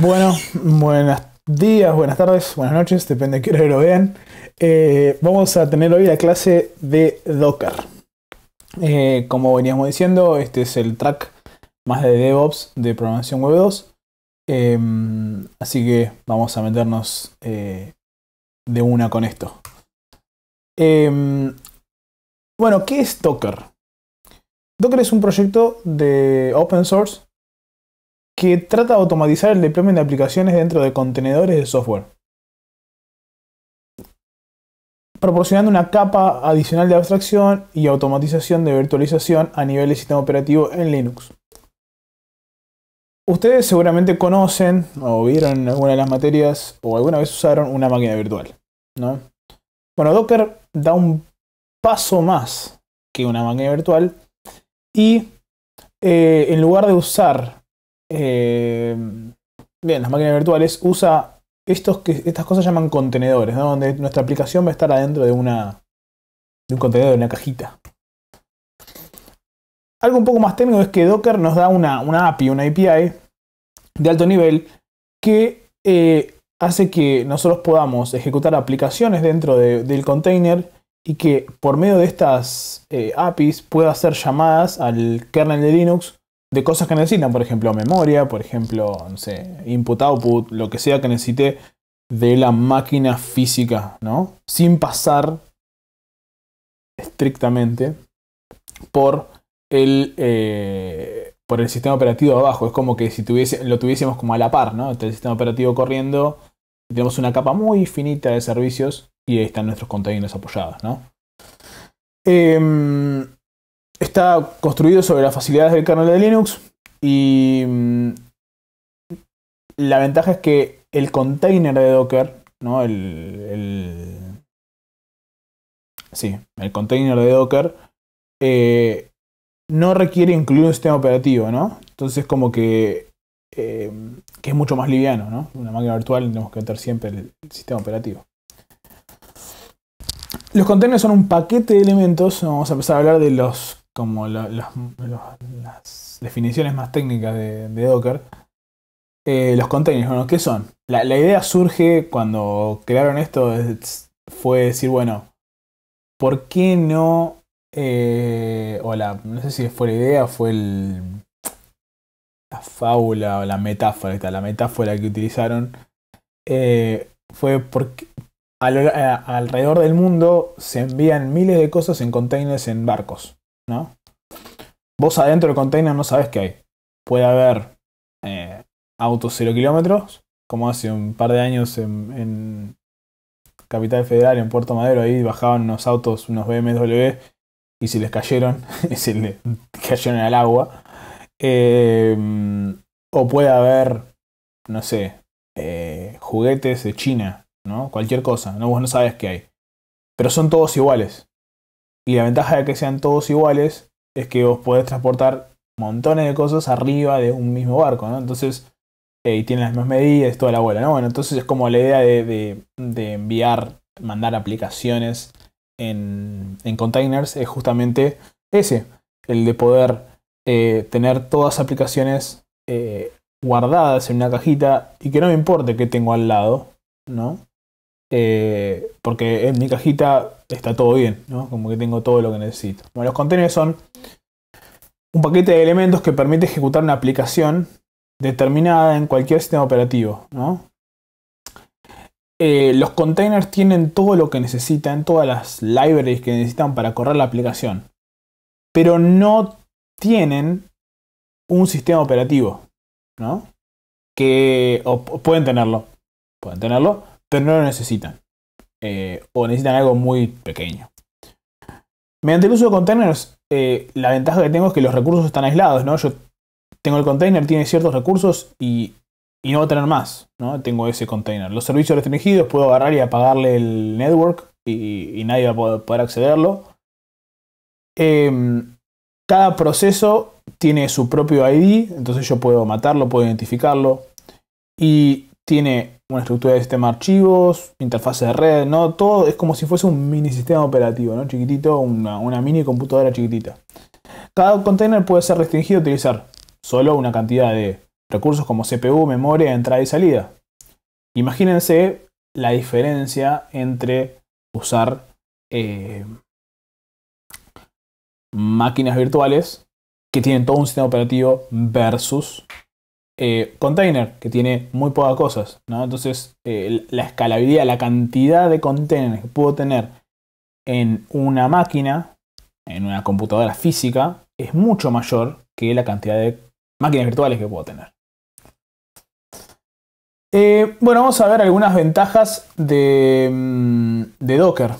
Bueno, buenos días, buenas tardes, buenas noches, depende de qué hora lo vean. Eh, vamos a tener hoy la clase de Docker. Eh, como veníamos diciendo, este es el track más de DevOps de programación web 2. Em, así que vamos a meternos eh, de una con esto. Em, bueno, ¿qué es Docker? Docker es un proyecto de open source que trata de automatizar el deployment de aplicaciones dentro de contenedores de software, proporcionando una capa adicional de abstracción y automatización de virtualización a nivel de sistema operativo en Linux. Ustedes seguramente conocen o vieron alguna de las materias o alguna vez usaron una máquina virtual, ¿no? Bueno, Docker da un paso más que una máquina virtual y eh, en lugar de usar eh, bien, las máquinas virtuales usa estos que estas cosas llaman contenedores, donde nuestra aplicación va a estar adentro de una de un contenedor, de una cajita. Algo un poco más técnico es que Docker nos da una, API, una API de alto nivel que eh, hace que nosotros podamos ejecutar aplicaciones dentro del container y que por medio de estas eh, APIs pueda hacer llamadas al kernel de Linux de cosas que necesitan, por ejemplo, memoria, por ejemplo, no sé, input-output, lo que sea que necesite de la máquina física, ¿no? Sin pasar estrictamente por el, eh, por el sistema operativo abajo. Es como que si tuviese, lo tuviésemos como a la par, ¿no? el sistema operativo corriendo, tenemos una capa muy finita de servicios y ahí están nuestros containers apoyados, ¿no? Em, está construido sobre las facilidades del kernel de Linux y mm, la ventaja es que el container de Docker, ¿no? El, sí, el container de Docker eh, no requiere incluir un sistema operativo, ¿no? Entonces como eh, que, es mucho más liviano, ¿no? Una máquina virtual tenemos que meter siempre el sistema operativo. Los containers son un paquete de elementos, vamos a empezar a hablar de los como las definiciones más técnicas de, Docker, eh, los containers, bueno, ¿qué son? La, idea surge cuando crearon esto, fue decir, bueno, ¿por qué no? Eh, no sé si fue la idea, fue la fábula o la metáfora, la metáfora que utilizaron, eh, fue porque alrededor del mundo se envían miles de cosas en containers en barcos. ¿no? Vos adentro del container no sabes qué hay. Puede haber eh, autos 0 kilómetros, como hace un par de años en, Capital Federal, en Puerto Madero, ahí bajaban unos autos, unos BMW, y se les cayeron, y se les cayeron al agua. Em, o puede haber, no sé, eh, juguetes de China, ¿no? Cualquier cosa, Vos no sabes qué hay. Pero son todos iguales. Y la ventaja de que sean todos iguales es que vos podés transportar montones de cosas arriba de un mismo barco, ¿no? Entonces, eh, y tienen las mismas medidas, toda la bola, ¿no? Bueno, entonces es como la idea de, enviar, mandar aplicaciones en, containers es justamente ese, el de poder eh, tener todas las aplicaciones eh, guardadas en una cajita y que no me importe qué tengo al lado, ¿no? Eh, porque en mi cajita está todo bien, ¿no? como que tengo todo lo que necesito. Bueno, los containers son un paquete de elementos que permite ejecutar una aplicación determinada en cualquier sistema operativo. ¿no? Eh, los containers tienen todo lo que necesitan, todas las libraries que necesitan para correr la aplicación, pero no tienen un sistema operativo, ¿no? Que pueden tenerlo, pueden tenerlo, pero no lo necesitan. Eh, o necesitan algo muy pequeño. Mediante el uso de containers, eh, la ventaja que tengo es que los recursos están aislados, ¿no? Yo tengo el container, tiene ciertos recursos y, no voy a tener más, ¿no? Tengo ese container. Los servicios restringidos puedo agarrar y apagarle el network y, nadie va a poder, accederlo. Em, cada proceso tiene su propio ID, entonces yo puedo matarlo, puedo identificarlo. Y tiene una estructura de sistema de archivos, interfaz de red, ¿no? Todo es como si fuese un mini sistema operativo, ¿no? Chiquitito, una, una mini computadora chiquitita. Cada container puede ser restringido a utilizar solo una cantidad de recursos como CPU, memoria, entrada y salida. Imagínense la diferencia entre usar eh, máquinas virtuales que tienen todo un sistema operativo versus eh, container, que tiene muy pocas cosas, Entonces, eh, la escalabilidad, la cantidad de containers que puedo tener en una máquina, en una computadora física, es mucho mayor que la cantidad de máquinas virtuales que puedo tener. Eh, bueno, vamos a ver algunas ventajas de mm, Docker.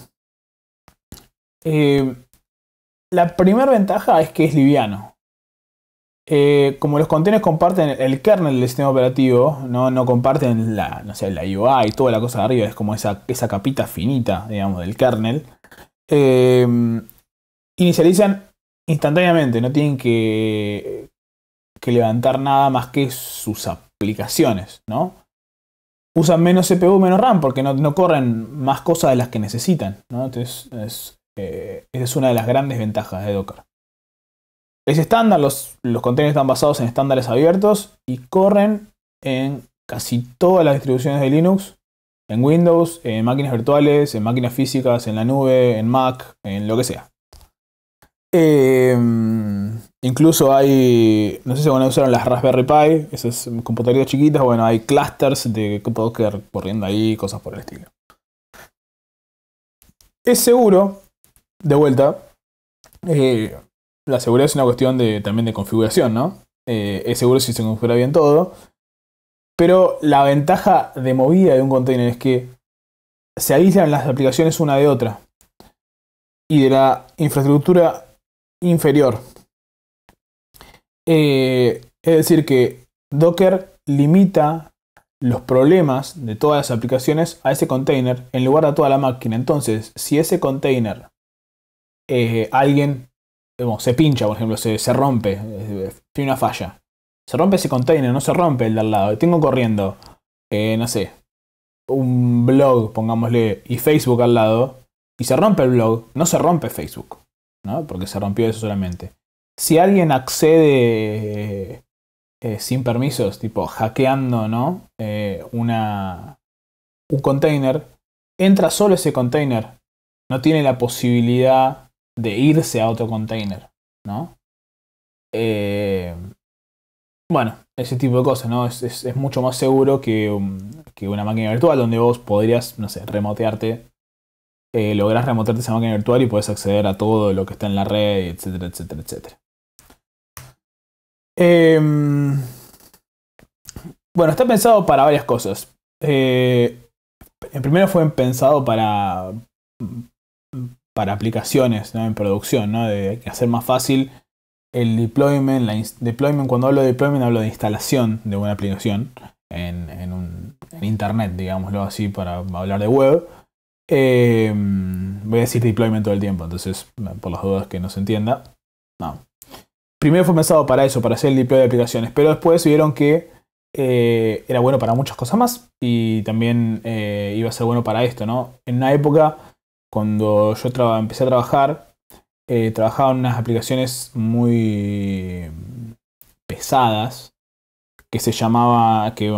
la primera ventaja es que es liviano. Eh, como los contenedores comparten el kernel del sistema operativo, no, comparten la, no sé, la UI, toda la cosa de arriba, es como esa, esa capita finita, digamos, del kernel, eh, inicializan instantáneamente, no tienen que, levantar nada más que sus aplicaciones, ¿no? Usan menos CPU, menos RAM, porque no, corren más cosas de las que necesitan, Entonces, esa eh, es una de las grandes ventajas de Docker. Es estándar, los, los contenedores están basados en estándares abiertos y corren en casi todas las distribuciones de Linux, en Windows, en máquinas virtuales, en máquinas físicas, en la nube, en Mac, en lo que sea. Eh, incluso hay, no sé si van a usaron las Raspberry Pi, esas computadoras chiquitas, bueno, hay clusters de que Docker corriendo ahí, cosas por el estilo. Es seguro, de vuelta, eh, la seguridad es una cuestión de, también de configuración, ¿no? Eh, es seguro si se configura bien todo. Pero la ventaja de movida de un container es que se aíslan las aplicaciones una de otra y de la infraestructura inferior. Eh, es decir, que Docker limita los problemas de todas las aplicaciones a ese container en lugar de a toda la máquina. Entonces, si ese container eh, alguien se pincha, por ejemplo, se, se rompe, tiene una falla. Se rompe ese container, no se rompe el de al lado. Tengo corriendo, eh, no sé, un blog, pongámosle, y Facebook al lado, y se rompe el blog, no se rompe Facebook, ¿no? Porque se rompió eso solamente. Si alguien accede eh, sin permisos, tipo hackeando, ¿no? Eh, una, un container, entra solo ese container. No tiene la posibilidad de irse a otro container, ¿no? Eh, bueno, ese tipo de cosas, ¿no? Es, mucho más seguro um, que, una máquina virtual donde vos podrías, no sé, remotearte. Eh, lográs remotearte esa máquina virtual y puedes acceder a todo lo que está en la red, etcétera, etcétera, etcétera. Em, bueno, está pensado para varias cosas. El eh, primero fue pensado para, para aplicaciones en producción, ¿no? de hacer más fácil el deployment, deployment, cuando hablo de deployment hablo de instalación de una aplicación en, internet, digámoslo así, para hablar de web. Em, voy a decir deployment todo el tiempo, entonces por las dudas que no se entienda. Primero fue pensado para eso, para hacer el deploy de aplicaciones, pero después vieron que eh, era bueno para muchas cosas más y también eh, iba a ser bueno para esto, ¿no? En una época cuando yo empecé a trabajar, eh, trabajaba en unas aplicaciones muy pesadas que se llamaba, que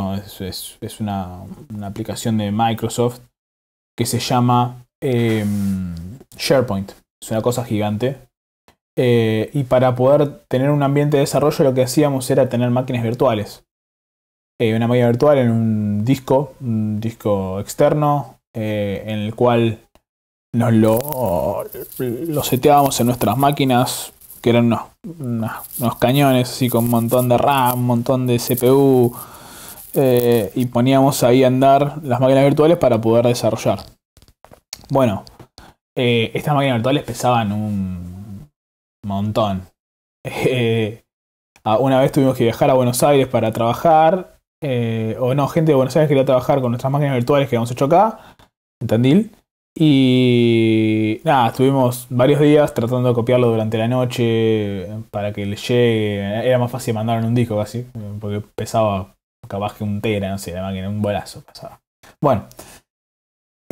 es, una, aplicación de Microsoft que se llama em, SharePoint. Es una cosa gigante. Eh, y para poder tener un ambiente de desarrollo lo que hacíamos era tener máquinas virtuales. Eh, una máquina virtual en un disco, un disco externo, en el cual nos lo, lo seteábamos en nuestras máquinas, que eran unos, cañones así con un montón de RAM, un montón de CPU, eh, y poníamos ahí a andar las máquinas virtuales para poder desarrollar. Bueno, eh, estas máquinas virtuales pesaban un montón. Eh, una vez tuvimos que viajar a Buenos Aires para trabajar, o no, gente de Buenos Aires quería trabajar con nuestras máquinas virtuales que habíamos hecho acá, ¿Entendí? Y nada, estuvimos varios días tratando de copiarlo durante la noche para que le llegue. Era más fácil mandarlo en un disco casi, porque pesaba capaz que un tera, no sé, la máquina, un bolazo pesaba. Bueno.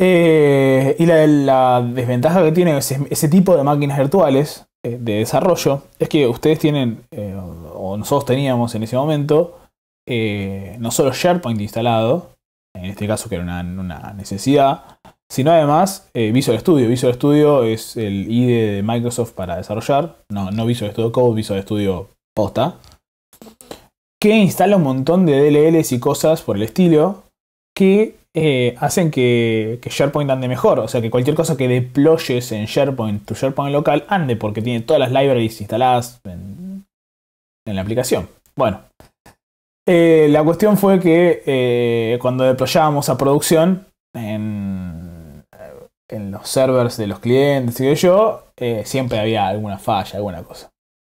Eh, y la, desventaja que tiene ese, tipo de máquinas virtuales eh, de desarrollo es que ustedes tienen, eh, o nosotros teníamos en ese momento, no solo SharePoint instalado, en este caso que era una necesidad, sino además eh, Visual Studio. Visual Studio es el IDE de Microsoft para desarrollar, no, no Visual Studio Code, Visual Studio Posta, que instala un montón de DLLs y cosas por el estilo que eh, hacen que, que, SharePoint ande mejor. O sea, que cualquier cosa que deployes en SharePoint, tu SharePoint local, ande porque tiene todas las libraries instaladas en, la aplicación. Bueno, eh, la cuestión fue que cuando deployábamos a producción en en los servers de los clientes y yo, eh, siempre había alguna falla, alguna cosa.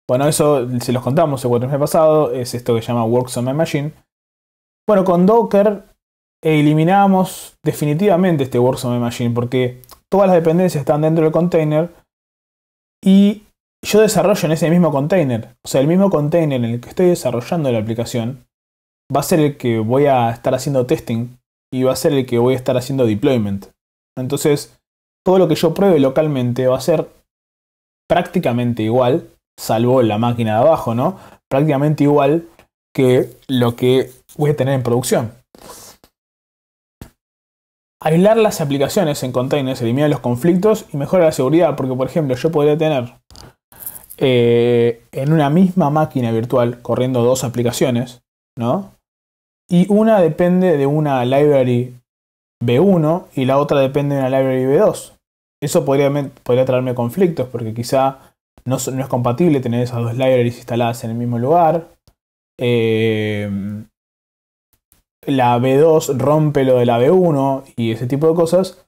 Bueno, eso se los contamos el cuatrimestre pasado, es esto que se llama Works on My Machine. Bueno, con Docker eliminamos definitivamente este Works on My Machine porque todas las dependencias están dentro del container y yo desarrollo en ese mismo container. O sea, el mismo container en el que estoy desarrollando la aplicación va a ser el que voy a estar haciendo testing y va a ser el que voy a estar haciendo deployment. Entonces, todo lo que yo pruebe localmente va a ser prácticamente igual, salvo la máquina de abajo, ¿no? Prácticamente igual que lo que voy a tener en producción. Aislar las aplicaciones en containers elimina los conflictos y mejora la seguridad, porque por ejemplo yo podría tener eh, en una misma máquina virtual corriendo dos aplicaciones, ¿no? Y una depende de una library B1 y la otra depende de una library B2. Eso podría, traerme conflictos porque quizá no, es compatible tener esas dos libraries instaladas en el mismo lugar. Eh, la B2 rompe lo de la B1 y ese tipo de cosas.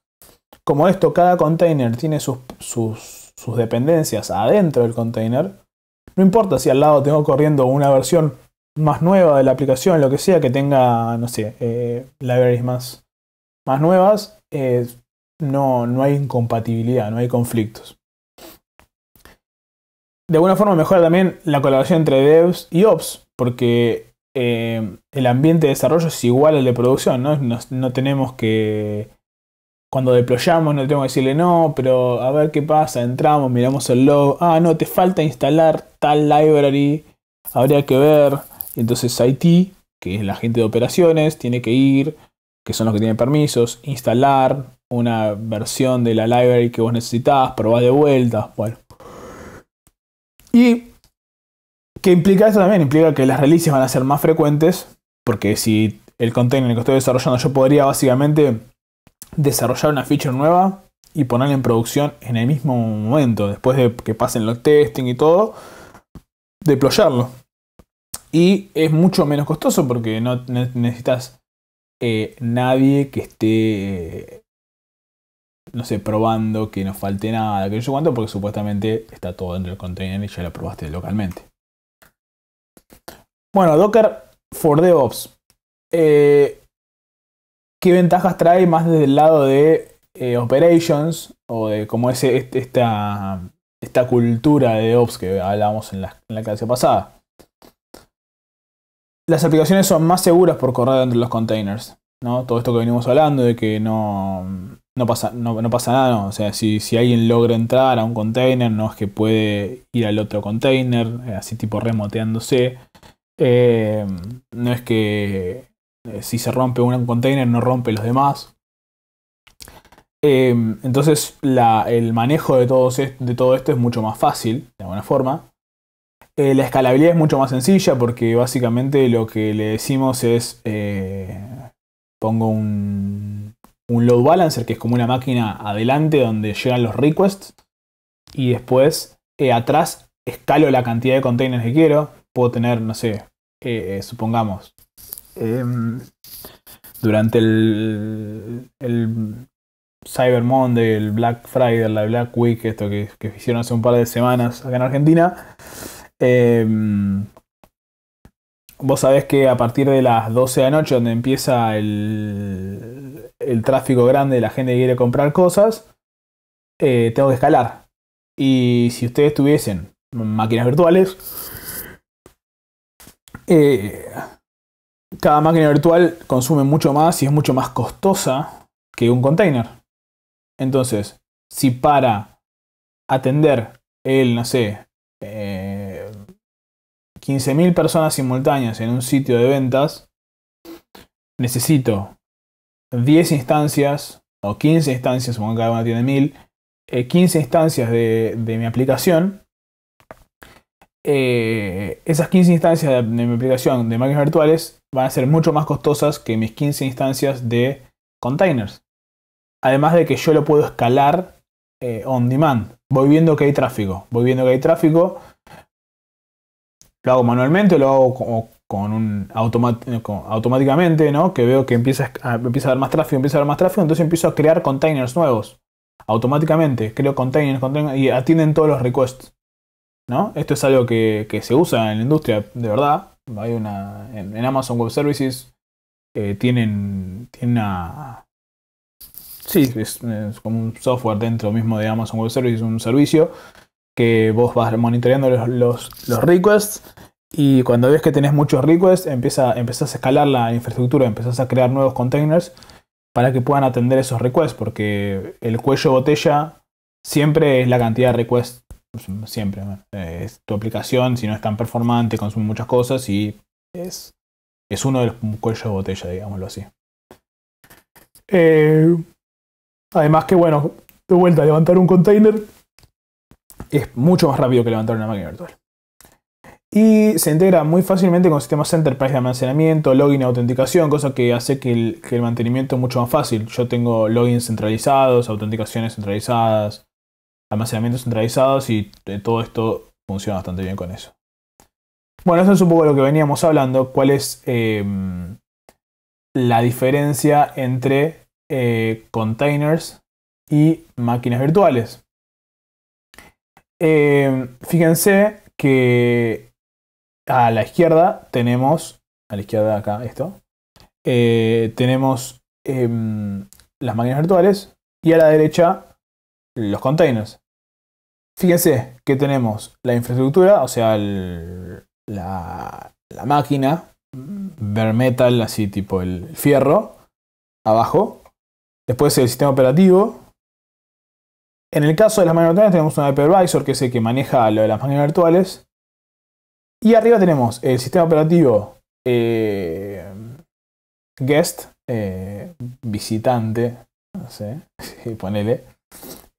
Como esto, cada container tiene sus, sus, dependencias adentro del container. No importa si al lado tengo corriendo una versión más nueva de la aplicación, lo que sea, que tenga, no sé, eh, libraries más, más nuevas, eh, no, no hay incompatibilidad, no hay conflictos. De alguna forma mejora también la colaboración entre devs y ops, porque eh, el ambiente de desarrollo es igual al de producción, ¿no? no tenemos que. Cuando deployamos, no tenemos que decirle no, pero a ver qué pasa, entramos, miramos el log, ah, no, te falta instalar tal library, habría que ver. Entonces IT, que es la gente de operaciones, tiene que ir, que son los que tienen permisos, instalar una versión de la library que vos necesitás. Probar de vuelta, bueno. Y que implica eso también, implica que las releases van a ser más frecuentes, porque si el container que estoy desarrollando yo podría básicamente desarrollar una feature nueva y ponerla en producción en el mismo momento, después de que pasen los testing y todo, deployarlo. Y es mucho menos costoso porque no necesitas eh, nadie que esté, eh, no sé, probando que nos falte nada, que yo sé porque supuestamente está todo dentro del container y ya lo probaste localmente. Bueno, Docker for DevOps. Eh, ¿Qué ventajas trae más desde el lado de eh, operations o de cómo es este, esta, esta cultura de DevOps que hablábamos en la clase pasada? las aplicaciones son más seguras por correr dentro de los containers. ¿no? Todo esto que venimos hablando de que no, pasa, no, pasa nada. O sea, si, alguien logra entrar a un container, no es que puede ir al otro container, eh, así tipo remoteándose. Eh, no es que eh, si se rompe un container, no rompe los demás. entonces, el manejo de todo, de todo esto es mucho más fácil, de alguna forma. Eh, la escalabilidad es mucho más sencilla porque básicamente lo que le decimos es, eh, pongo un, load balancer, que es como una máquina adelante donde llegan los requests, y después eh, atrás escalo la cantidad de containers que quiero. Puedo tener, no sé, supongamos, em, durante el, el Cyber Monday, el Black Friday, la Black Week, esto que, que, hicieron hace un par de semanas acá en Argentina, Em, vos sabés que a partir de las 12 de la noche, donde empieza el, tráfico grande, la gente quiere comprar cosas, eh, tengo que escalar. Y si ustedes tuviesen máquinas virtuales, eh, cada máquina virtual consume mucho más y es mucho más costosa que un container. Entonces, si para atender el, no sé, eh, 15.000 personas simultáneas en un sitio de ventas, necesito 10 instancias o 15 instancias, que cada una tiene 1000, 15 eh, instancias de, mi aplicación. Eh, esas 15 instancias de, mi aplicación de máquinas virtuales van a ser mucho más costosas que mis 15 instancias de containers. Además de que yo lo puedo escalar eh, on demand. Voy viendo que hay tráfico. Voy viendo que hay tráfico lo hago manualmente o lo hago con un eh, automáticamente, ¿no? Que veo que empieza a, ah, empieza a haber más tráfico, empieza a haber más tráfico, entonces empiezo a crear containers nuevos. Automáticamente, creo containers, containers y atienden todos los requests. ¿No? Esto es algo que, se usa en la industria, de verdad. Hay una, en, Amazon Web Services eh, tienen, tienen una... Sí, es, como un software dentro mismo de Amazon Web Services, un servicio que vos vas monitoreando los, requests y cuando ves que tenés muchos requests empieza, empezás a escalar la infraestructura, empezás a crear nuevos containers para que puedan atender esos requests, porque el cuello botella siempre es la cantidad de requests, pues, siempre. Es tu aplicación, si no es tan performante, consume muchas cosas y es, uno de los cuellos de botella, digámoslo así. Eh, además que, bueno, de vuelta, levantar un container es mucho más rápido que levantar una máquina virtual. Y se integra muy fácilmente con sistemas enterprise de almacenamiento, login, y autenticación, cosa que hace que el, mantenimiento es mucho más fácil. Yo tengo logins centralizados, autenticaciones centralizadas, almacenamientos centralizados y eh, todo esto funciona bastante bien con eso. Bueno, eso es un poco lo que veníamos hablando, cuál es em, la diferencia entre eh, containers y máquinas virtuales. Em, fíjense que a la izquierda tenemos, a la izquierda acá, esto, eh, tenemos em, las máquinas virtuales y a la derecha los containers. Fíjense que tenemos la infraestructura, o sea, la, la, máquina, bare metal, así tipo el fierro, abajo. Después el sistema operativo, en el caso de las máquinas virtuales tenemos un hypervisor que es el que maneja lo de las máquinas virtuales. Y arriba tenemos el sistema operativo eh, guest, eh, visitante, no sé, ponele.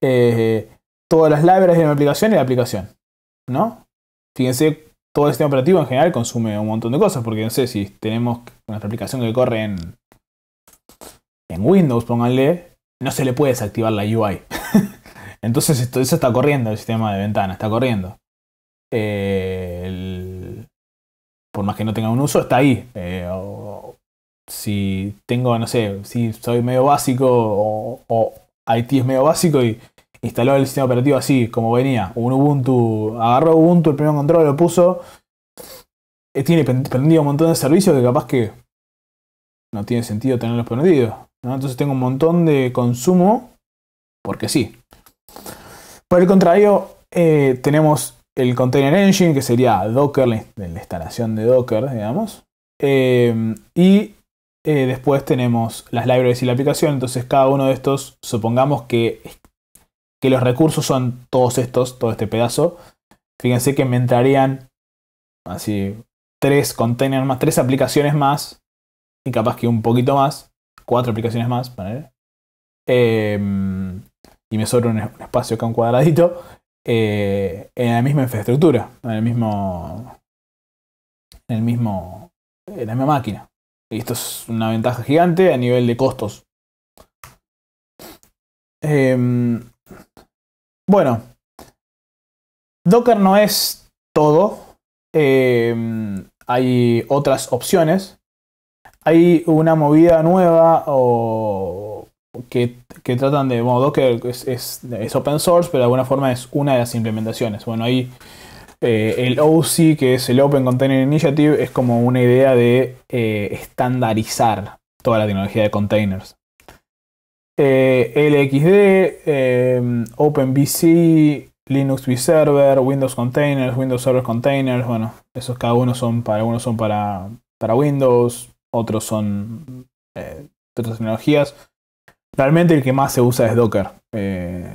Eh, todas las libraries de la aplicación y la aplicación. ¿No? Fíjense, todo el sistema operativo en general consume un montón de cosas, porque no sé si tenemos nuestra aplicación que corre en, en Windows, pónganle, no se le puede desactivar la UI. Entonces esto, eso está corriendo, el sistema de ventana, está corriendo. Eh, por más que no tenga un uso, está ahí. Eh, si tengo, no sé, si soy medio básico o, IT es medio básico y instaló el sistema operativo así, como venía. Un Ubuntu, agarró Ubuntu, el primer control lo puso. Eh, tiene prendido un montón de servicios que capaz que no tiene sentido tenerlos prendidos. Entonces tengo un montón de consumo porque sí. Por el contrario, eh, tenemos el Container Engine, que sería Docker, la, instalación de Docker, digamos. Eh, y eh, después tenemos las libraries y la aplicación. Entonces, cada uno de estos, supongamos que, que los recursos son todos estos, todo este pedazo. Fíjense que me entrarían así tres containers más, tres aplicaciones más, y capaz que un poquito más, cuatro aplicaciones más, eh, y me sobra un, espacio acá, un cuadradito, eh, en la misma infraestructura, en el mismo. En el mismo. En la misma máquina. Y esto es una ventaja gigante a nivel de costos. Em, bueno. Docker no es todo. Em, hay otras opciones. Hay una movida nueva o que, tratan de, bueno, Docker es, open source, pero de alguna forma es una de las implementaciones. Bueno, ahí eh, el OC, que es el Open Container Initiative, es como una idea de eh, estandarizar toda la tecnología de containers. Eh, LXD, OpenVC, Linux vServer, Windows Containers, Windows Server Containers, bueno, esos cada uno son para algunos son para, para Windows, otros son otras tecnologías. Realmente el que más se usa es Docker. Eh,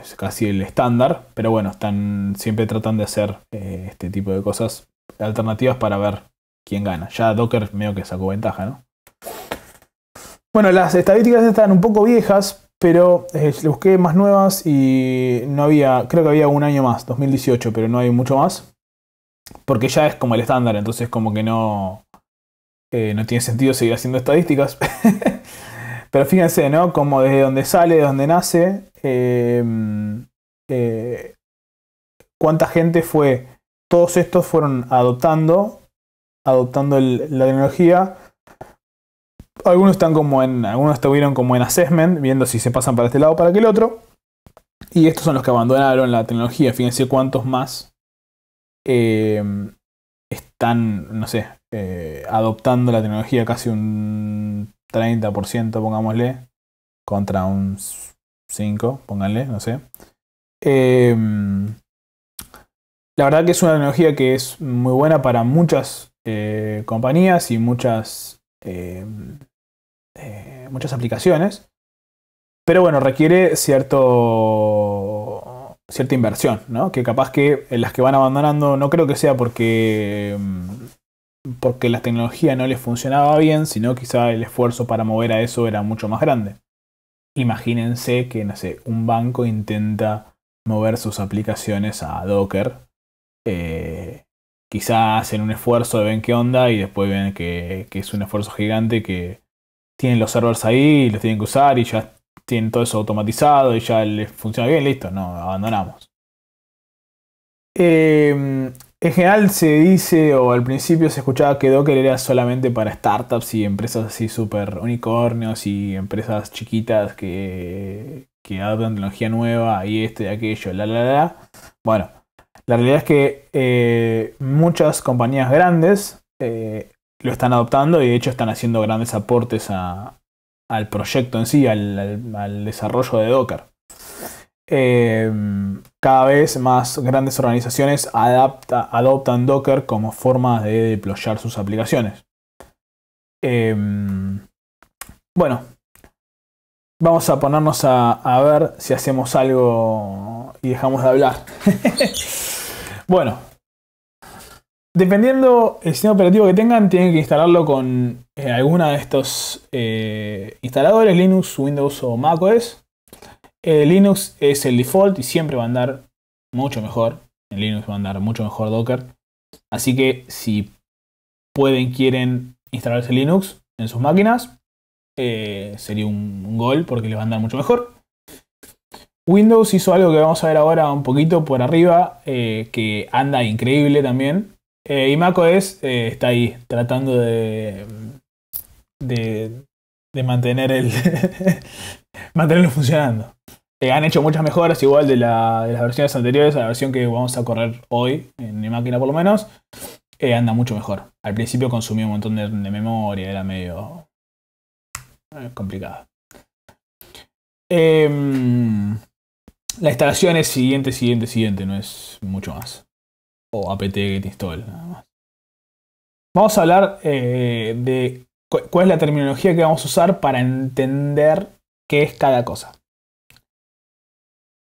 es casi el estándar, pero bueno, están, siempre tratan de hacer eh, este tipo de cosas alternativas para ver quién gana. Ya Docker medio que sacó ventaja, ¿no? Bueno, las estadísticas están un poco viejas, pero eh, busqué más nuevas y no había, creo que había un año más, 2018, pero no hay mucho más. Porque ya es como el estándar, entonces como que no, eh, no tiene sentido seguir haciendo estadísticas. Pero fíjense, ¿no? Como desde donde sale, de donde nace, em, eh, cuánta gente fue, todos estos fueron adoptando, adoptando la tecnología. Algunos están como algunos estuvieron como en assessment, viendo si se pasan para este lado o para aquel otro. Y estos son los que abandonaron la tecnología. Fíjense cuántos más em, están, no sé, eh, adoptando la tecnología casi un 30%, pongámosle, contra un 5, pónganle, no sé. Em, la verdad que es una tecnología que es muy buena para muchas eh, compañías y muchas, em, eh, muchas aplicaciones. Pero bueno, requiere cierto, cierta inversión, ¿no? Que capaz que las que van abandonando, no creo que sea porque em, porque la tecnología no les funcionaba bien, sino quizá el esfuerzo para mover a eso era mucho más grande. Imagínense que, un banco intenta mover sus aplicaciones a Docker. Eh, quizá hacen un esfuerzo, ven qué onda y después ven que, es un esfuerzo gigante que tienen los servers ahí y los tienen que usar y ya tienen todo eso automatizado y ya les funciona bien, listo, no, abandonamos. Em, en general se dice, o al principio se escuchaba que Docker era solamente para startups y empresas así súper unicornios y empresas chiquitas que, que adoptan tecnología nueva y este y aquello, la la la. Bueno, la realidad es que eh, muchas compañías grandes eh, lo están adoptando y de hecho están haciendo grandes aportes al proyecto en sí, al desarrollo de Docker. Em, cada vez más grandes organizaciones adoptan Docker como forma de deployar sus aplicaciones. Em, bueno, vamos a ponernos a, ver si hacemos algo y dejamos de hablar. bueno, dependiendo el sistema operativo que tengan, tienen que instalarlo con alguno eh, alguna de estos eh, instaladores, Linux, Windows o macOS. Eh, Linux es el default y siempre va a andar mucho mejor. En Linux va a andar mucho mejor Docker. Así que si pueden, quieren instalarse Linux en sus máquinas, eh, sería un, gol porque les va a andar mucho mejor. Windows hizo algo que vamos a ver ahora un poquito por arriba, eh, que anda increíble también. y macOS está ahí tratando de, de mantener el, mantenerlo funcionando. Eh, han hecho muchas mejoras igual de, de, las versiones anteriores a la versión que vamos a correr hoy, en mi máquina por lo menos, eh, anda mucho mejor. Al principio consumía un montón de, memoria, era medio eh, em, la instalación es siguiente, siguiente, siguiente, no es mucho más. O apt get install, Vamos a hablar eh, de cuál es la terminología que vamos a usar para entender qué es cada cosa.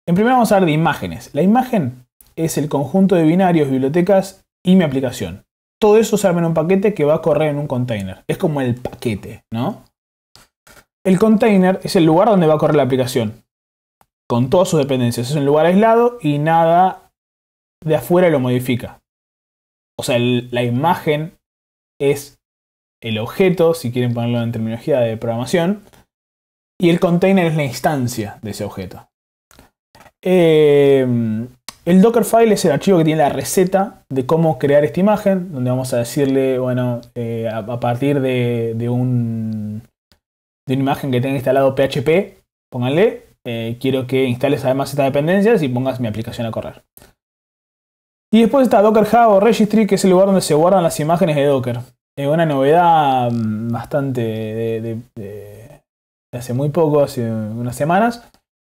En primer vamos a hablar de imágenes. La imagen es el conjunto de binarios, bibliotecas y mi aplicación. Todo eso se arma en un paquete que va a correr en un container. Es como el paquete, ¿no? El container es el lugar donde va a correr la aplicación. Con todas sus dependencias. Es un lugar aislado y nada de afuera lo modifica. O sea, la imagen es el objeto, si quieren ponerlo en terminología de programación, y el container es la instancia de ese objeto. Eh, el Dockerfile es el archivo que tiene la receta de cómo crear esta imagen, donde vamos a decirle, bueno, eh, a, partir de, un, de, una imagen que tenga instalado PHP, pónganle, eh, quiero que instales además estas dependencias y pongas mi aplicación a correr. Y después está Docker Hub o Registry, que es el lugar donde se guardan las imágenes de Docker. Es una novedad mm, bastante de hace muy poco, hace unas semanas,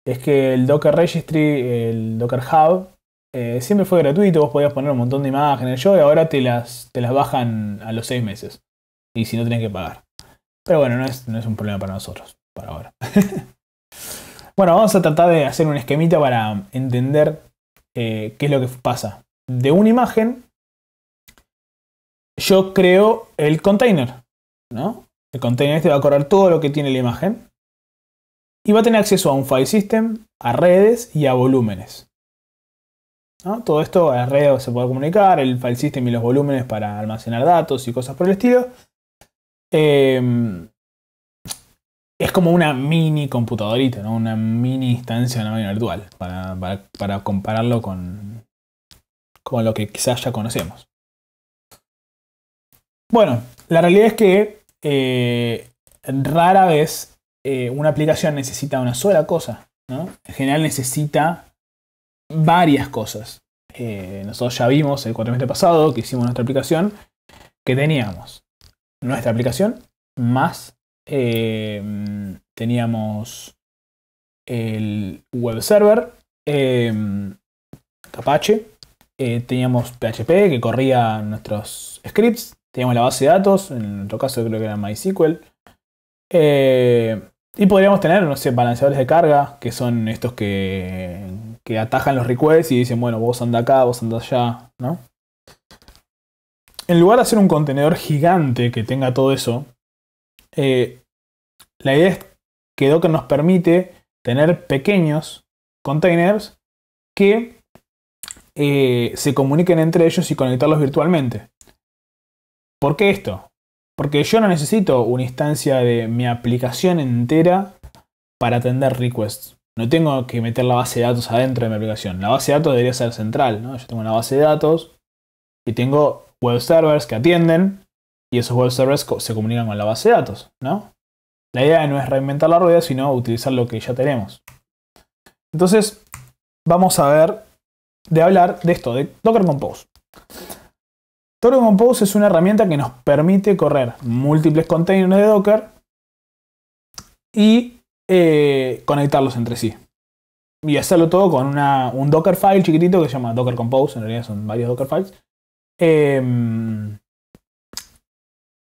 es que el Docker Registry, el Docker Hub, eh, siempre fue gratuito, vos podías poner un montón de imágenes, yo, y ahora te las, te las bajan a los seis meses. Y si no, tenés que pagar. Pero bueno, no es, un problema para nosotros, para ahora. bueno, vamos a tratar de hacer un esquemita para entender eh, qué es lo que pasa. De una imagen, yo creo el container, ¿no? El container este va a correr todo lo que tiene la imagen y va a tener acceso a un file system, a redes y a volúmenes. Todo esto a redes se puede comunicar, el file system y los volúmenes para almacenar datos y cosas por el estilo. Em, es como una mini computadorita, una mini instancia de no virtual, para, para, compararlo con, con lo que quizás ya conocemos. Bueno, la realidad es que eh, rara vez eh, una aplicación necesita una sola cosa, En general necesita varias cosas. Eh, nosotros ya vimos el cuatrimestre pasado que hicimos nuestra aplicación, que teníamos nuestra aplicación más eh, teníamos el web server, em, Apache, teníamos PHP que corría nuestros scripts, teníamos la base de datos, en nuestro caso creo que era MySQL, y podríamos tener, no balanceadores de carga, que son estos que, que atajan los requests y dicen, bueno, vos anda acá, vos anda allá, ¿no? En lugar de hacer un contenedor gigante que tenga todo eso, eh, la idea es que Docker nos permite tener pequeños containers que eh, se comuniquen entre ellos y conectarlos virtualmente. ¿Por qué esto? Porque yo no necesito una instancia de mi aplicación entera para atender requests. No tengo que meter la base de datos adentro de mi aplicación. La base de datos debería ser central. Yo tengo una base de datos y tengo web servers que atienden y esos web servers se comunican con la base de datos. ¿no? La idea no es reinventar la rueda, sino utilizar lo que ya tenemos. Entonces, vamos a ver de hablar de esto, de Docker Compose. Toro Compose es una herramienta que nos permite correr múltiples containers de Docker y eh, conectarlos entre sí. Y hacerlo todo con un Dockerfile chiquitito que se llama Docker Compose, en realidad son varios Dockerfiles. Em,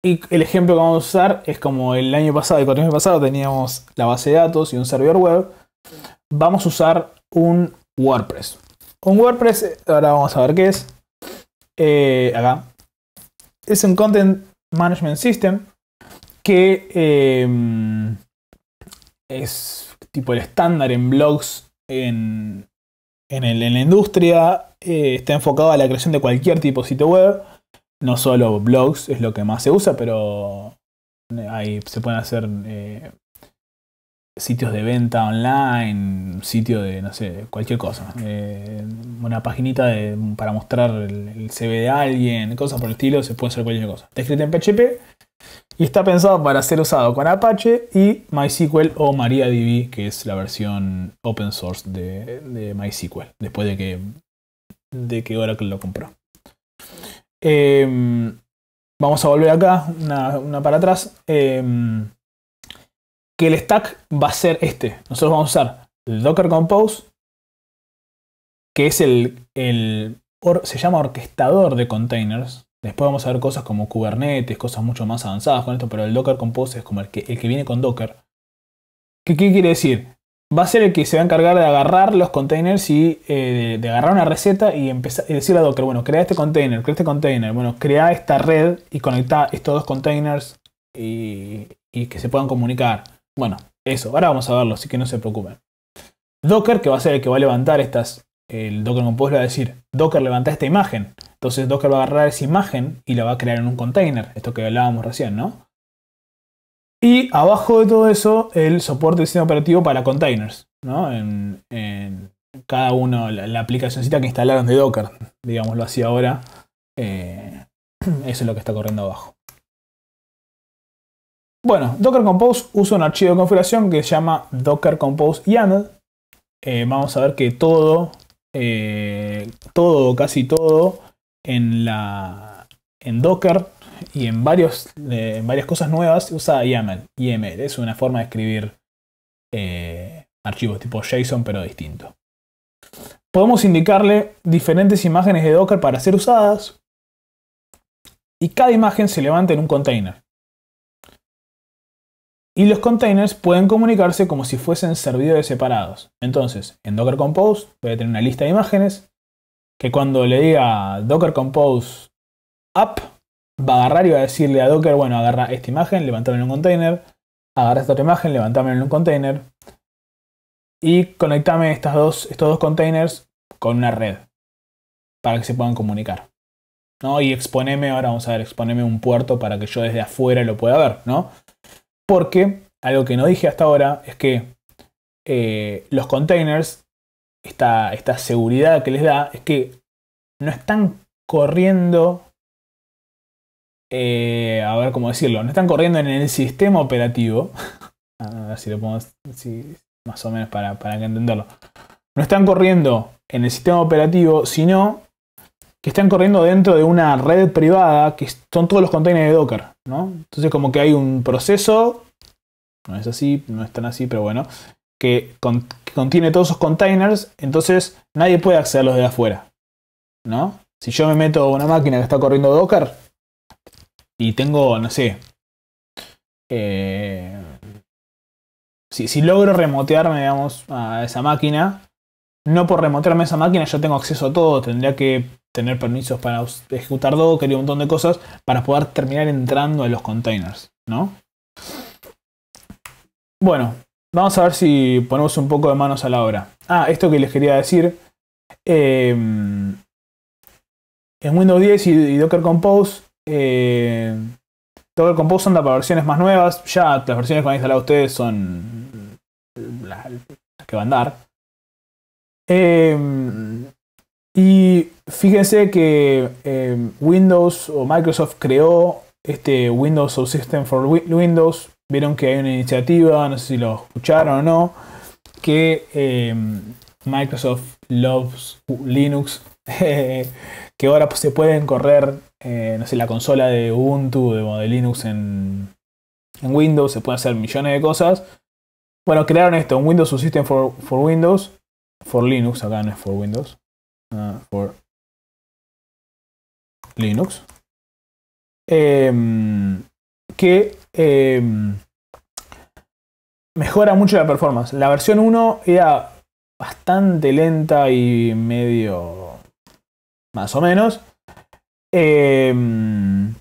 y el ejemplo que vamos a usar es como el año pasado, el año pasado teníamos la base de datos y un servidor web. Vamos a usar un WordPress. Un WordPress, ahora vamos a ver qué es. Eh, es un Content Management System que em, es tipo el estándar en blogs en, en, la industria. Eh, está enfocado a la creación de cualquier tipo de sitio web. No solo blogs es lo que más se usa, pero ahí se pueden hacer eh, sitios de venta online, sitio de, no sé, cualquier cosa. Eh, una paginita para mostrar el, CV de alguien, cosas por el estilo, se puede hacer cualquier cosa. Está escrito en PHP y está pensado para ser usado con Apache y MySQL o MariaDB, que es la versión open source de, MySQL, después de que, de que Oracle lo compró. Em, vamos a volver acá, una, para atrás. Em, que el stack va a ser este. Nosotros vamos a usar el Docker Compose, que es el, el se llama orquestador de containers. Después vamos a ver cosas como Kubernetes, cosas mucho más avanzadas con esto, pero el Docker Compose es como el que, que viene con Docker. ¿Qué, quiere decir? Va a ser el que se va a encargar de agarrar los containers y eh, de, agarrar una receta y empezar y decirle a Docker, bueno, crea este container, crea este container, bueno, crea esta red y conecta estos dos containers y, y que se puedan comunicar. Bueno, eso. Ahora vamos a verlo, así que no se preocupen. Docker, que va a ser el que va a levantar estas. El Docker Compose va a decir, Docker levanta esta imagen. Entonces Docker va a agarrar esa imagen y la va a crear en un container. Esto que hablábamos recién, ¿no? Y abajo de todo eso, el soporte del sistema operativo para containers, ¿no? En, cada uno, la, la aplicacioncita que instalaron de Docker, digámoslo así ahora. Eh, eso es lo que está corriendo abajo. Bueno, Docker Compose usa un archivo de configuración que se llama Docker Compose YAML. Eh, vamos a ver que todo, eh, todo, casi todo en, Docker y en, eh, en varias cosas nuevas usa YAML. YAML es una forma de escribir archivos tipo JSON pero distinto. Podemos indicarle diferentes imágenes de Docker para ser usadas y cada imagen se levanta en un container y los containers pueden comunicarse como si fuesen servidores separados. Entonces, en Docker Compose voy a tener una lista de imágenes que cuando le diga Docker Compose up, va a agarrar y va a decirle a Docker, bueno, agarra esta imagen, levantame en un container, agarra esta otra imagen, levantame en un container y conectame estos dos containers con una red para que se puedan comunicar. ¿no? Y exponeme, ahora vamos a ver, exponeme un puerto para que yo desde afuera lo pueda ver, ¿no? Porque algo que no dije hasta ahora es que eh, los containers, esta, esta seguridad que les da, es que no están corriendo eh, a ver cómo decirlo, no están corriendo en el sistema operativo. a ver si lo pongo más o menos para, para entenderlo. No están corriendo en el sistema operativo, sino que están corriendo dentro de una red privada, que son todos los containers de Docker, ¿no? Entonces como que hay un proceso, no es así, no es tan así, pero bueno, que, contiene todos esos containers, entonces nadie puede accederlos a de afuera, ¿no? Si yo me meto a una máquina que está corriendo Docker y tengo, no sé, eh, si, si logro remotearme, digamos, a esa máquina, no por remotearme a esa máquina yo tengo acceso a todo, tendría que tener permisos para ejecutar Docker y un montón de cosas para poder terminar entrando en los containers, ¿no? Bueno, vamos a ver si ponemos un poco de manos a la obra. Ah, esto que les quería decir. Em, en Windows 10 y, Docker Compose, em, Docker Compose anda para versiones más nuevas. Ya las versiones que van a instalar ustedes son las, que van a andar. Em, y Fíjense que em, Windows o Microsoft creó este Windows o System for Windows. Vieron que hay una iniciativa, no sé si lo escucharon o no, que em, Microsoft Loves Linux, que ahora se pueden correr, eh, no sé, la consola de Ubuntu, de, de Linux en, Windows, se pueden hacer millones de cosas. Bueno, crearon esto, un Windows, Subsystem System for, Windows, for Linux, acá no es for Windows, ah, for Linux, em, que em, mejora mucho la performance. La versión 1 era bastante lenta y medio más o menos. Em,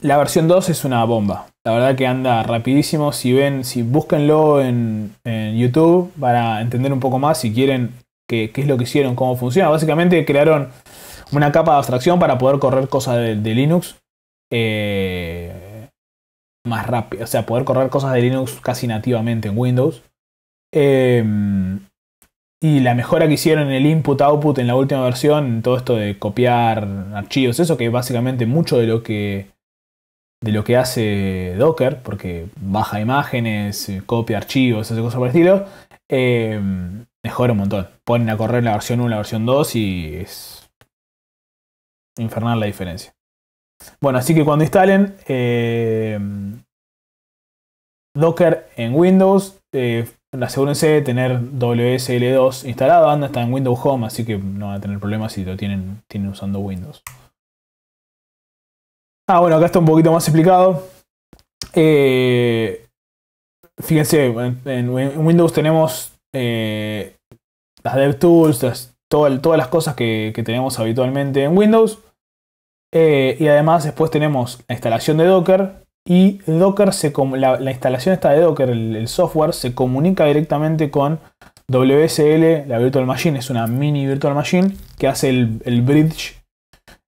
la versión 2 es una bomba. La verdad que anda rapidísimo. Si ven, si búsquenlo en, YouTube para entender un poco más si quieren qué es lo que hicieron, cómo funciona. Básicamente crearon una capa de abstracción para poder correr cosas de, Linux eh, más rápido. O sea, poder correr cosas de Linux casi nativamente en Windows. Em, y la mejora que hicieron en el input-output en la última versión, todo esto de copiar archivos, eso que básicamente mucho de lo que de lo que hace Docker, porque baja imágenes, eh, copia archivos, hace cosas por em, mejora un montón. Ponen a correr la versión 1, la versión 2 y es infernal la diferencia. Bueno, así que cuando instalen eh, Docker en Windows, eh, asegúrense de tener WSL2 instalado. Anda, está en Windows Home, así que no van a tener problemas si lo tienen, tienen usando Windows. Ah, bueno, acá está un poquito más explicado. Eh, fíjense, en, Windows tenemos las DevTools, todas, las cosas que tenemos habitualmente en Windows. Eh, y además después tenemos la instalación de Docker. Y Docker se la, instalación está de Docker, el, software, se comunica directamente con WSL, la Virtual Machine, es una mini Virtual Machine que hace el, bridge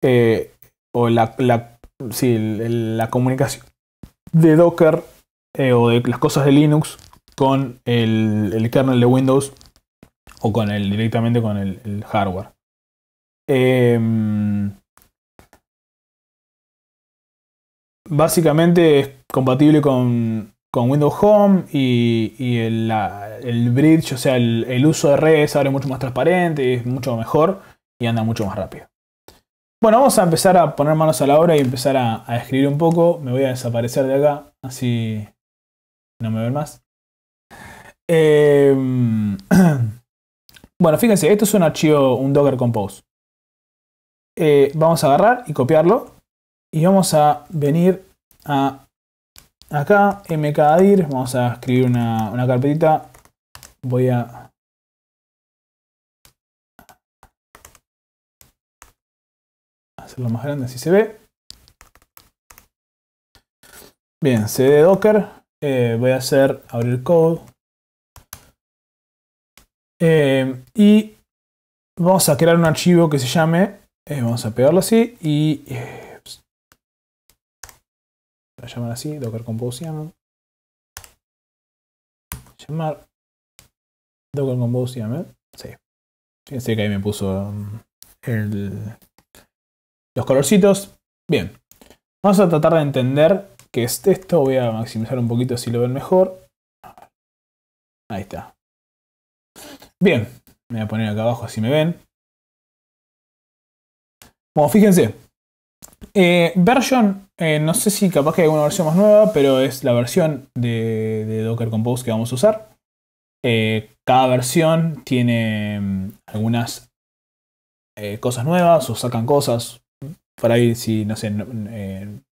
eh, o la, comunicación de Docker eh, o de las cosas de Linux con el, kernel de Windows o con el, directamente con el, hardware. Em, básicamente es compatible con, Windows Home y, el, bridge, o sea, el, uso de redes ahora es mucho más transparente, es mucho mejor y anda mucho más rápido. Bueno, vamos a empezar a poner manos a la obra y empezar a, escribir un poco. Me voy a desaparecer de acá, así no me ven más. Em, bueno, fíjense, esto es un archivo, un Docker Compose. Eh, vamos a agarrar y copiarlo y vamos a venir a acá, mkadir, vamos a escribir una, una carpetita, voy a... hacerlo más grande si se ve bien cd docker eh, voy a hacer abrir code eh, y vamos a crear un archivo que se llame eh, vamos a pegarlo así y la llaman así, docker compose YAML, llamar docker compose ¿eh? YAML, sí, fíjense que ahí me puso mm, el, los colorcitos, bien, vamos a tratar de entender qué es esto, voy a maximizar un poquito si lo ven mejor, ahí está, bien, me voy a poner acá abajo así me ven, bueno, fíjense, eh, version, eh, no sé si capaz que hay alguna versión más nueva, pero es la versión de, Docker Compose que vamos a usar. Eh, cada versión tiene mm, algunas eh, cosas nuevas o sacan cosas. Por ahí, si no sé,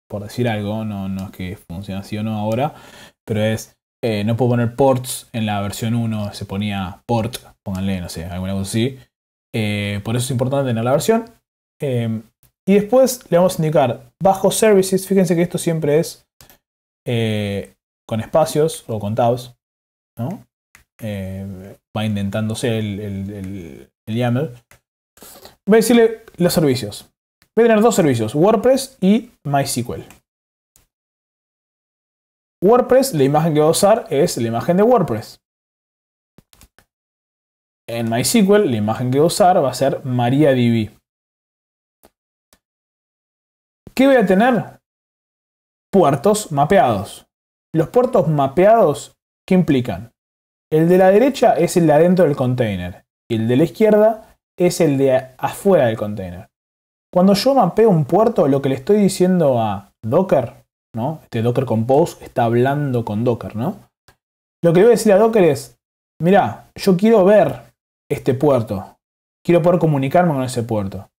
por decir algo, no, no es que funcione así o no ahora, pero es, no puedo poner ports en la versión 1, se ponía port, pónganle, no sé, alguna cosa así. por eso es importante tener la versión. Em, y después le vamos a indicar bajo services. Fíjense que esto siempre es eh, con espacios o con tabs. Eh, va indentándose el, YAML. Voy a decirle los servicios. Voy a tener dos servicios, WordPress y MySQL. WordPress, la imagen que voy a usar es la imagen de WordPress. En MySQL, la imagen que voy a usar va a ser MariaDB. ¿Qué voy a tener? Puertos mapeados. Los puertos mapeados, ¿qué implican? El de la derecha es el de adentro del container y el de la izquierda es el de afuera del container. Cuando yo mapeo un puerto, lo que le estoy diciendo a Docker, ¿no? Este Docker Compose está hablando con Docker, ¿no? Lo que le voy a decir a Docker es, mira, yo quiero ver este puerto, quiero poder comunicarme con ese puerto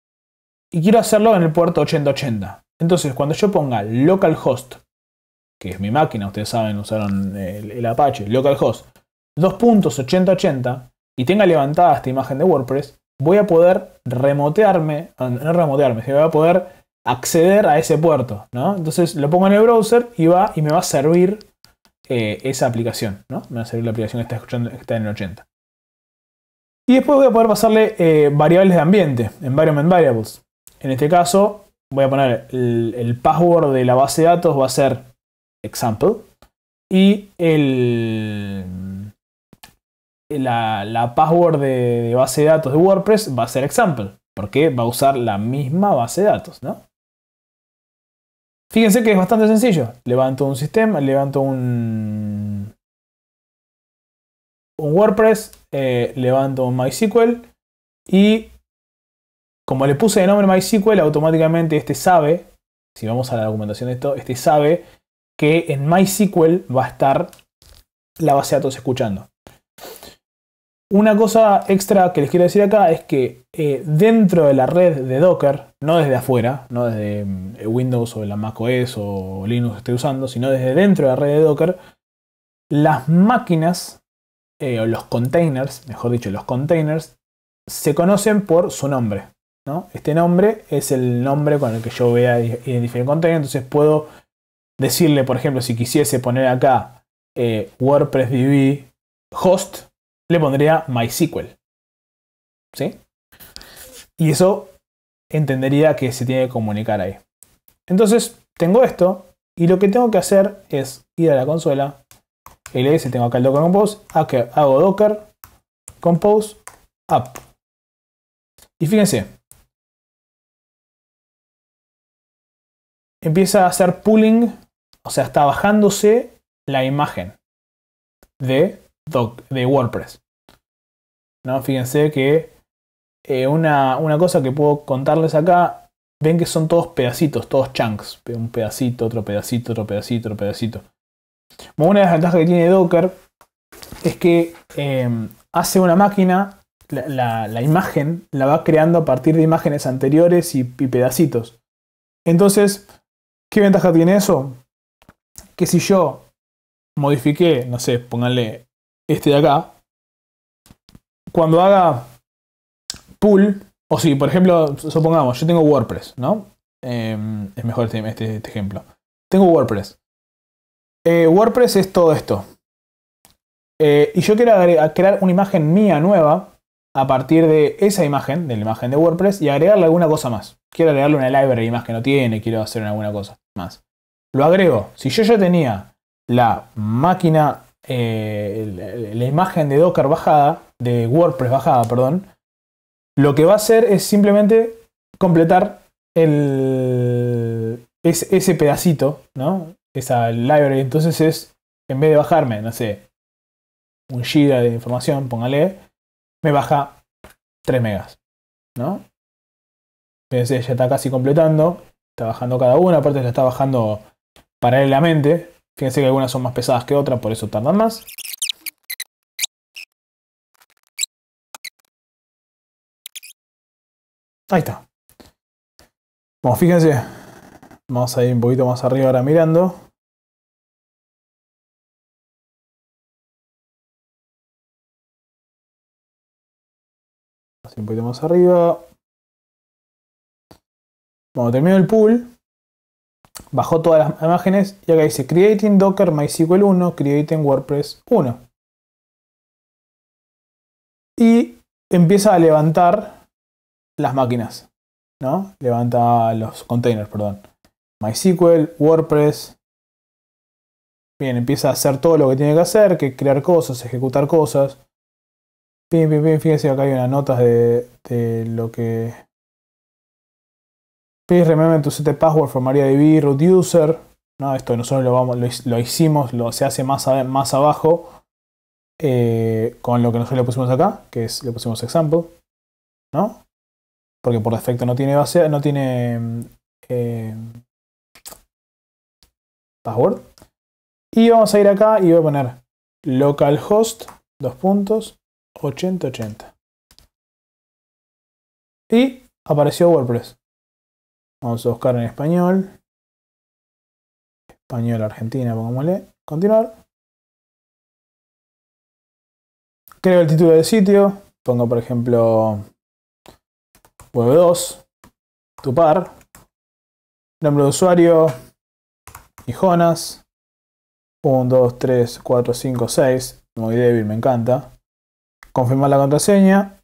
y quiero hacerlo en el puerto 8080. Entonces, cuando yo ponga localhost, que es mi máquina, ustedes saben, usaron el, Apache, localhost, 2.8080 y tenga levantada esta imagen de WordPress, voy a poder remotearme, no remotearme, voy a poder acceder a ese puerto, ¿no? Entonces lo pongo en el browser y va y me va a servir eh, esa aplicación, ¿no? Me va a servir la aplicación que está escuchando, está en el 80. Y después voy a poder pasarle eh, variables de ambiente, environment variables. En este caso, voy a poner el, password de la base de datos va a ser example y el la, la password de, base de datos de WordPress va a ser example porque va a usar la misma base de datos, ¿no? Fíjense que es bastante sencillo. Levanto un sistema, levanto un un WordPress, eh, levanto un MySQL y como le puse de nombre MySQL, automáticamente este sabe, si vamos a la documentación de esto, este sabe que en MySQL va a estar la base de datos escuchando. Una cosa extra que les quiero decir acá es que eh, dentro de la red de Docker, no desde afuera, no desde mm, Windows o la macOS o Linux que esté usando, sino desde dentro de la red de Docker, las máquinas eh, o los containers, mejor dicho, los containers, se conocen por su nombre. Este nombre es el nombre con el que yo voy a identificar el contenido. Entonces puedo decirle, por ejemplo, si quisiese poner acá eh, WordPress DB host, le pondría MySQL. ¿Sí? Y eso entendería que se tiene que comunicar ahí. Entonces, tengo esto y lo que tengo que hacer es ir a la consola, ls, tengo acá el docker compose, hago docker compose app. Y fíjense, empieza a hacer pooling. o sea, está bajándose la imagen de, de WordPress. ¿No? Fíjense que eh, una, cosa que puedo contarles acá, ven que son todos pedacitos, todos chunks. Un pedacito, otro pedacito, otro pedacito, otro pedacito. una de las ventajas que tiene Docker es que em, hace una máquina, la, imagen la va creando a partir de imágenes anteriores y pedacitos. Entonces, ventaja tiene eso? Que si yo modifique no sé, pónganle este de acá, cuando haga pull, o si, por ejemplo, supongamos, yo tengo WordPress, ¿no? Em, es mejor este, este, este, ejemplo. Tengo WordPress. Eh, WordPress es todo esto. Eh, y yo quiero crear una imagen mía nueva a partir de esa imagen, de la imagen de WordPress, y agregarle alguna cosa más. Quiero agregarle una library más que no tiene, quiero hacer alguna cosa más. Lo agrego. Si yo ya tenía la máquina, eh, la imagen de Docker bajada, de WordPress bajada, perdón, lo que va a hacer es simplemente completar el, ese, pedacito, ¿no? Esa library. Entonces es, en vez de bajarme, no sé, un giga de información, póngale, me baja 3 megas, ¿no? Fíjense, ya está casi completando, está bajando cada una, aparte la está bajando paralelamente. Fíjense que algunas son más pesadas que otras, por eso tardan más. Ahí está. Bueno, fíjense, vamos a ir un poquito más arriba ahora mirando. un poquito más arriba. bueno, termino el pool, bajó todas las imágenes y acá dice Creating Docker MySQL 1, Creating WordPress 1. Y empieza a levantar las máquinas, ¿no? Levanta los containers, perdón. MySQL, WordPress. Bien, empieza a hacer todo lo que tiene que hacer, que crear cosas, ejecutar cosas. Bien, bien, bien, fíjense, acá hay unas notas de, lo que... Please remember to set password for MariaDB root user. No, esto nosotros lo, hicimos, se hace más, más abajo eh, con lo que nosotros le pusimos acá, que es le pusimos example, ¿no? Porque por defecto no tiene base, no tiene mm, eh, password. Y vamos a ir acá y voy a poner localhost, dos puntos, 8080. Y apareció WordPress. Vamos a buscar en español. Español Argentina, pongámosle. Continuar. Creo el título del sitio. Pongo, por ejemplo, Web2, Tupar. Nombre de usuario, y Jonas. 1, 2, 3, 4, 5, 6. Muy débil, me encanta confirmar la contraseña,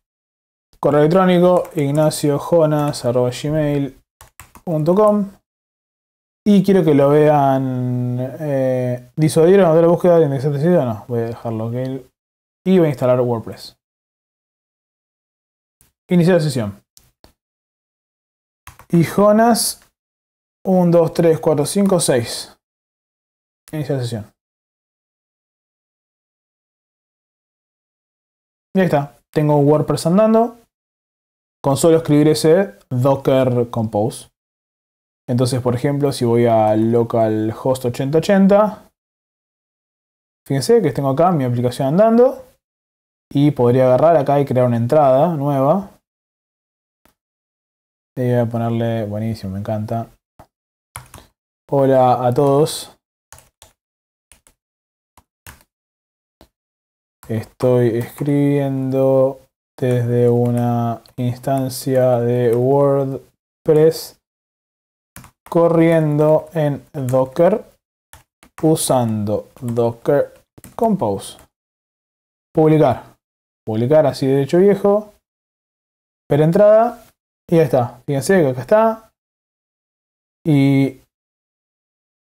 correo electrónico ignaciojonas.gmail.com y quiero que lo vean. Eh, ¿Disuadieron de la búsqueda de este o no? Voy a dejarlo que él Y voy a instalar WordPress. Iniciar sesión. Y Jonas 1, 2, 3, 4, 5, 6. Iniciar sesión. Y está. Tengo WordPress andando. Con solo escribir ese Docker Compose. Entonces, por ejemplo, si voy a localhost 8080, fíjense que tengo acá mi aplicación andando y podría agarrar acá y crear una entrada nueva. Y voy a ponerle, buenísimo, me encanta. Hola a todos. Estoy escribiendo desde una instancia de WordPress corriendo en Docker usando Docker Compose. Publicar. Publicar así de hecho viejo. pero entrada. Y ya está. Fíjense que acá está. Y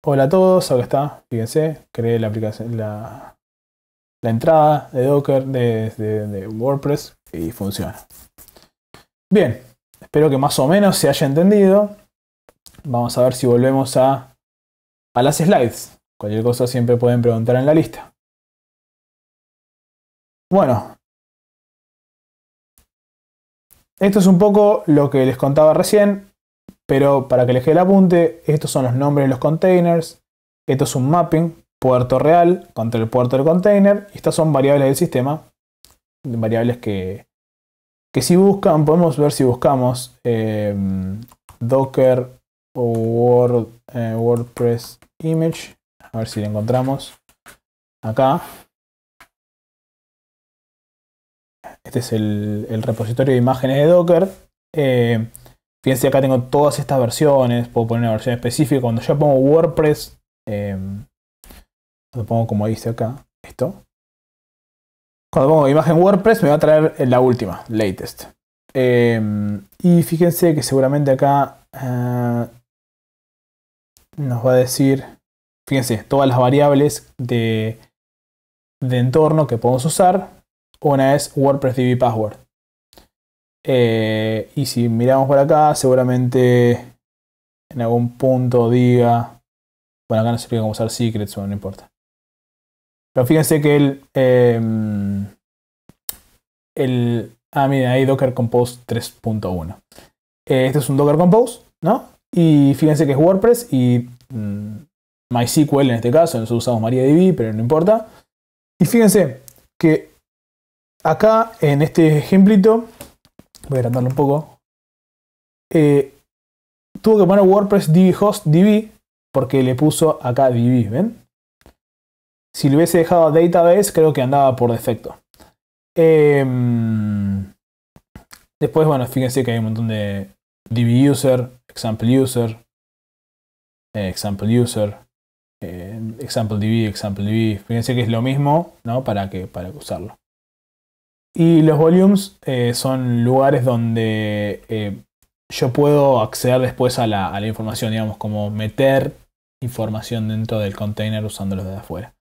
hola a todos. Acá está. Fíjense. Creé la aplicación. La, la entrada de Docker de, WordPress y funciona. Bien, espero que más o menos se haya entendido. Vamos a ver si volvemos a, las slides. Cualquier cosa siempre pueden preguntar en la lista. Bueno, esto es un poco lo que les contaba recién, pero para que les quede el apunte, estos son los nombres de los containers, esto es un mapping, puerto real contra el puerto del container. Estas son variables del sistema, variables que, si buscan, podemos ver si buscamos eh, Docker o eh, WordPress image. A ver si la encontramos acá. Este es el, repositorio de imágenes de Docker. Eh, fíjense acá tengo todas estas versiones. Puedo poner una versión específica. Cuando yo pongo WordPress, lo pongo como dice acá, esto. Cuando pongo imagen WordPress me va a traer la última, latest. Eh, y fíjense que seguramente acá eh, nos va a decir, fíjense, todas las variables de, entorno que podemos usar. Una es WordPress DB Password. Eh, y si miramos por acá, seguramente en algún punto diga, bueno, acá no se explica cómo usar secrets, bueno, no importa. Pero fíjense que el, em, el ah, miren, ahí Docker Compose 3.1. Eh, este es un Docker Compose, ¿no? Y fíjense que es WordPress y mm, MySQL en este caso, nosotros usamos MariaDB, pero no importa. Y fíjense que acá en este ejemplito, voy a agrandarlo un poco, eh, tuvo que poner WordPress DB host DB porque le puso acá DB, ¿ven? Si lo hubiese dejado a Database, creo que andaba por defecto. Em, después, bueno, fíjense que hay un montón de dbUser, user, example user, exampleDb. Eh, example user, eh, example DB, example DB. Fíjense que es lo mismo, ¿no? Para que para usarlo. Y los volumes eh, son lugares donde yo puedo acceder después a la, a la información, digamos, como meter información dentro del container los desde afuera.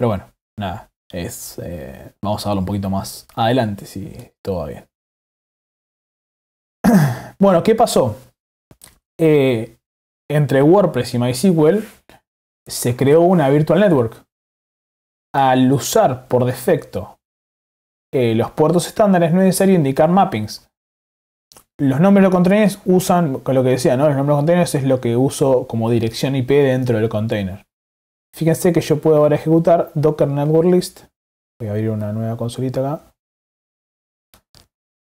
Pero bueno, nada. Es, eh, vamos a hablar un poquito más adelante si todo bien. Bueno, ¿qué pasó? Eh, entre WordPress y MySQL se creó una Virtual Network. Al usar por defecto eh, los puertos estándares no es necesario indicar mappings. Los nombres de los containers usan, lo que decía, ¿no? los nombres de los containers es lo que uso como dirección IP dentro del container. Fíjense que yo puedo ahora ejecutar docker network list. Voy a abrir una nueva consolita acá.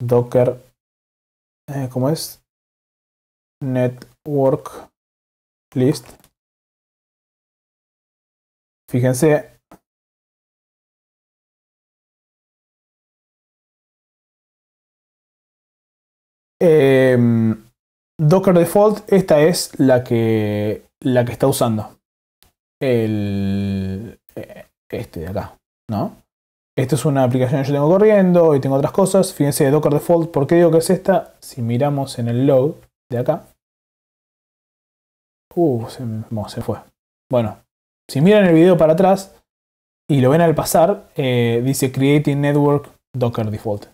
Docker, eh, ¿cómo es? Network list. Fíjense. Em, docker default, esta es la que, la que está usando. Eh, este de acá, ¿no? esto es una aplicación que yo tengo corriendo y tengo otras cosas. Fíjense, Docker Default, ¿por qué digo que es esta? Si miramos en el log de acá. Uh, se, fue. Bueno, si miran el video para atrás y lo ven al pasar, eh, dice Creating Network Docker Default.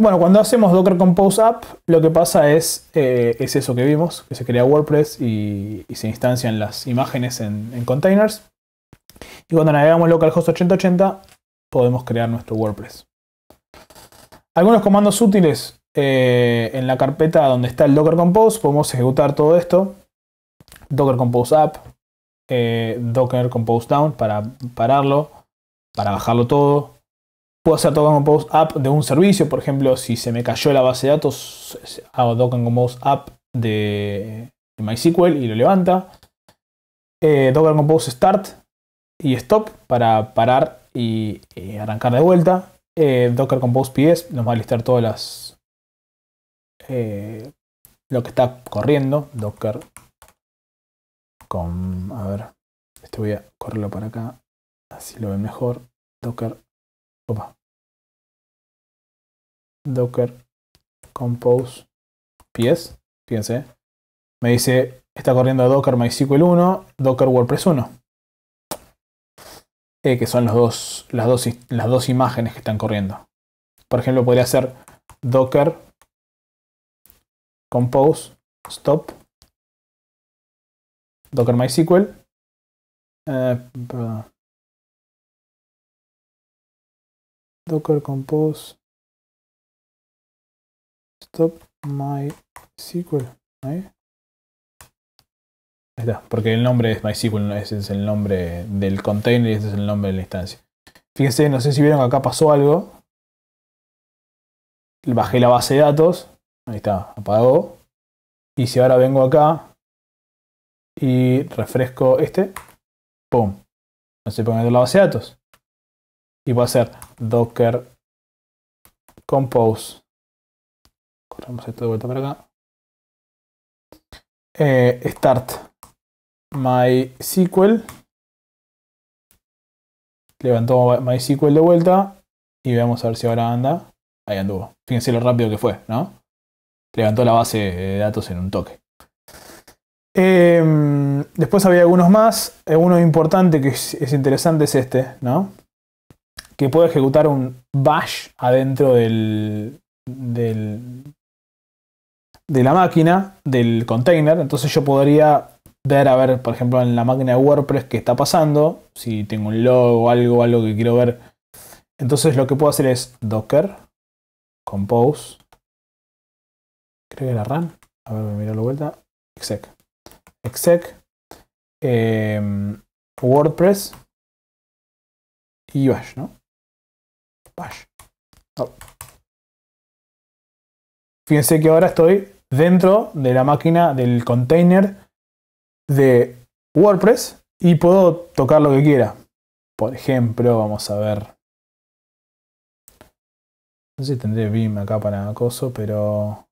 Bueno, cuando hacemos Docker Compose up, lo que pasa es, eh, es eso que vimos, que se crea WordPress y, se instancian las imágenes en, containers. Y cuando navegamos localhost 8080, podemos crear nuestro WordPress. Algunos comandos útiles eh, en la carpeta donde está el Docker Compose, podemos ejecutar todo esto. Docker Compose App, eh, Docker Compose Down para pararlo, para bajarlo todo, Puedo hacer docker compose app de un servicio, por ejemplo, si se me cayó la base de datos, hago Docker compose app de, MySQL y lo levanta. docker eh, compose start y stop para parar y, arrancar de vuelta. Eh, docker compose ps nos va a listar todas las eh, lo que está corriendo. Docker con a ver, este voy a correrlo para acá, así lo ven mejor. Docker Docker compose PS, fíjense. Eh. Me dice, está corriendo Docker MySQL 1, Docker WordPress 1. Eh, que son los dos, las, dos, las dos imágenes que están corriendo. Por ejemplo, podría ser Docker compose stop Docker MySQL. Eh, perdón. docker compose stop mysql ¿eh? Ahí está, porque el nombre es MySQL, ese es el nombre del container y ese es el nombre de la instancia. Fíjense, no sé si vieron que acá pasó algo. Bajé la base de datos. Ahí está, apagó. Y si ahora vengo acá y refresco este, ¡pum! No se pone meter la base de datos y va a ser docker compose. Corremos esto de vuelta para acá. Eh, start MySQL. Levantó MySQL de vuelta y veamos a ver si ahora anda. Ahí anduvo. Fíjense lo rápido que fue, ¿no? Levantó la base de datos en un toque. Em, después había algunos más. Eh, uno importante que es interesante es este, ¿no? que puedo ejecutar un bash adentro del, de la máquina, del container. Entonces yo podría ver, a ver, por ejemplo, en la máquina de WordPress qué está pasando, si tengo un log o algo, algo que quiero ver. Entonces lo que puedo hacer es docker, compose, creo que era RAM, a ver, me miro la vuelta, exec, exec, em, WordPress y bash, ¿no? Oh. Fíjense que ahora estoy dentro de la máquina del container de WordPress y puedo tocar lo que quiera. Por ejemplo, vamos a ver. No sé si tendré BIM acá para acoso, pero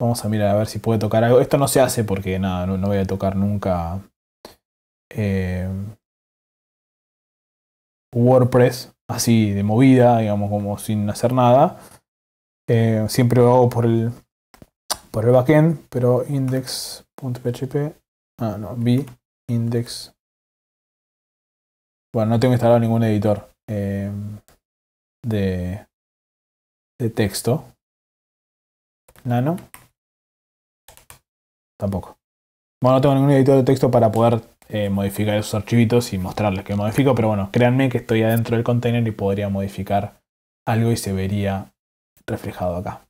vamos a mirar a ver si puede tocar algo. Esto no se hace porque nada, no, voy a tocar nunca eh, WordPress así de movida, digamos, como sin hacer nada. Eh, siempre lo hago por el, por el backend, pero index.php, ah, no, vi index. Bueno, no tengo instalado ningún editor eh, de, de texto. Nano. Tampoco. Bueno, no tengo ningún editor de texto para poder eh, modificar esos archivitos y mostrarles que modifico, pero bueno, créanme que estoy adentro del container y podría modificar algo y se vería reflejado acá.